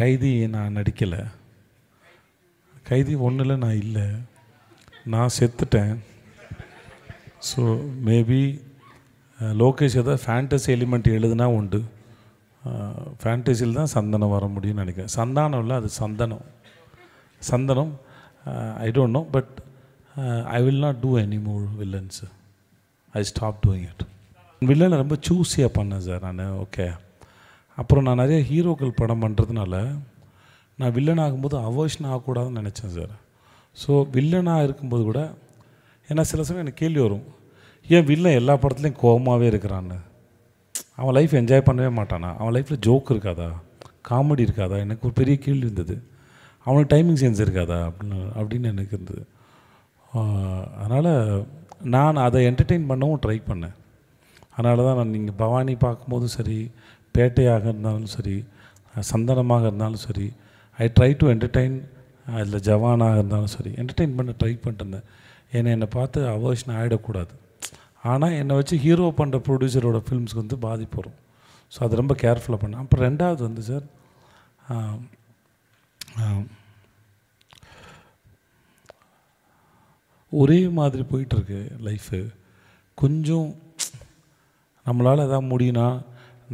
கைதி நான் நடிக்கலை கைதி ஒன்றில் நான் இல்லை நான் செத்துட்டேன் ஸோ மேபி லோகேஷ் ஏதாவது ஃபேண்டசி எலிமெண்ட் எழுதுனா உண்டு ஃபேண்டசியில் தான் சந்தனம் வர முடியும்னு நினைக்கிறேன் சந்தானம் இல்லை அது Santhanam Santhanam I don't know but I will not do any more villains I stop doing it வில்லனை ரொம்ப சூஸியாக பண்ணேன் சார் நான் ஓகே அப்புறம் நான் நிறைய ஹீரோக்கள் படம் பண்ணுறதுனால நான் வில்லன் ஆகும்போது அவர்ஷன் ஆகக்கூடாதுன்னு நினச்சேன் சார் ஸோ வில்லனாக இருக்கும்போது கூட ஏன்னா சில சமயம் எனக்கு கேள்வி வரும் ஏன் வில்லன் எல்லா படத்துலையும் கோபமாகவே இருக்கிறான்னு அவன் லைஃப் என்ஜாய் பண்ணவே மாட்டானா அவன் லைஃப்பில் ஜோக் இருக்காதா காமெடி இருக்காதா எனக்கு ஒரு பெரிய கேள்வி இருந்தது அவனுக்கு டைமிங் சேஞ்ச் இருக்காதா அப்படின்னு அப்படின்னு எனக்கு இருந்தது அதனால் நான் அதை என்டர்டெயின் பண்ணவும் ட்ரை பண்ணேன் அதனால தான் நான் நீங்கள் பவானி பார்க்கும்போதும் சரி பேட்டையாக இருந்தாலும் சரி சந்தனமாக இருந்தாலும் சரி ஐ ட்ரை டு என்டர்டெயின் அதில் ஜவானாக இருந்தாலும் சரி என்டர்டெயின் பண்ண ட்ரை பண்ணிட்டுருந்தேன் என்னை என்னை பார்த்து அவர்ஷன் ஆகிடக்கூடாது ஆனால் என்னை வச்சு ஹீரோ பண்ணுற ப்ரொடியூசரோட ஃபில்ம்ஸ்க்கு வந்து பாதிப்பு வரும் ஸோ அது ரொம்ப கேர்ஃபுல்லாக பண்ணேன் அப்புறம் ரெண்டாவது வந்து சார் ஒரே மாதிரி போயிட்டுருக்கு லைஃபு கொஞ்சம் நம்மளால் எதாவது முடியும்னா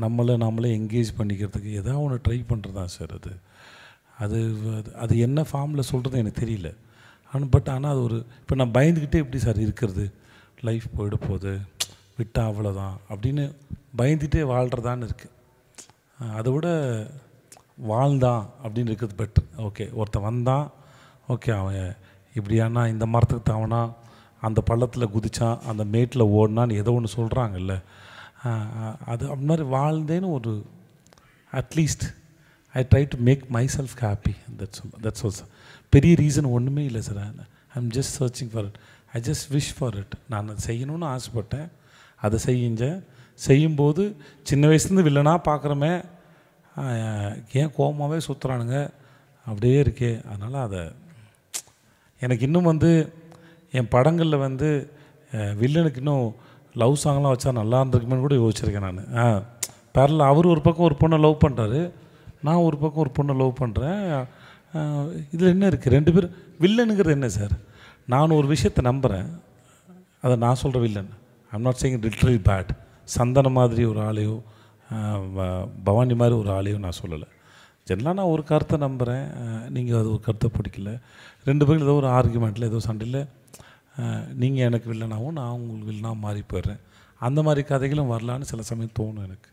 நம்மளை நாமளே என்கேஜ் பண்ணிக்கிறதுக்கு எதா ஒன்று ட்ரை பண்ணுறதா சார் அது அது அது என்ன ஃபார்மில் சொல்கிறது எனக்கு தெரியல ஆனால் பட் ஆனால் அது ஒரு இப்போ நான் பயந்துக்கிட்டே எப்படி சார் இருக்கிறது லைஃப் போயிட போகுது விட்டால் அவ்வளோதான் அப்படின்னு பயந்துகிட்டே வாழ்கிறதான்னு இருக்குது அதை விட வாழ்ந்தான் அப்படின்னு இருக்கிறது பெட்ரு ஓகே ஒருத்தன் வந்தான் ஓகே அவன் இப்படியானா இந்த மரத்துக்கு தவனா அந்த பள்ளத்தில் குதித்தான் அந்த மேட்டில் ஓடினான்னு ஏதோ ஒன்று சொல்கிறாங்கல்ல அது அந்த மாதிரி வாழ்ந்தேன்னு ஒரு at least I try to make myself happy that's that's also பெரிய ரீசன் ஒன்றுமே இல்லை sir I I'm just searching for it I just wish for it நான் அதை செய்யணும்னு ஆசைப்பட்டேன் அதை செஞ்சேன் செய்யும்போது சின்ன வயசுலேருந்து வில்லனாக பார்க்குறோமே ஏன் கோபமாகவே சுற்றுறானுங்க அப்படியே இருக்கே அதனால் அதை எனக்கு இன்னும் வந்து என் படங்களில் வந்து வில்லனுக்கு இன்னும் லவ் சாங்லாம் வச்சா நல்லா இருந்திருக்குமேனு கூட யோசிச்சிருக்கேன் நான் பேரில் அவர் ஒரு பக்கம் ஒரு பொண்ணை லவ் பண்ணுறாரு நான் ஒரு பக்கம் ஒரு பொண்ணை லவ் பண்ணுறேன் இதில் என்ன இருக்குது ரெண்டு பேர் வில்லனுங்கிறது என்ன சார் நான் ஒரு விஷயத்தை நம்புகிறேன் அதை நான் சொல்கிற villain I'm not saying literally bad சந்தன மாதிரி ஒரு ஆளையோ பவானி மாதிரி ஒரு ஆளையோ நான் சொல்லலை ஜென்ரலாக நான் ஒரு கருத்தை நம்புகிறேன் நீங்கள் அது ஒரு கருத்தை பிடிக்கல ரெண்டு பேரும் ஏதோ ஒரு ஆர்குமெண்ட்டில் ஏதோ சண்டையில் நீங்கள் எனக்கு வில்லனாகவும் நான் உங்களுக்கு வில்லனாக மாறி போயிடுறேன் அந்த மாதிரி கதைகளும் வரலான்னு சில சமயம் தோணும் எனக்கு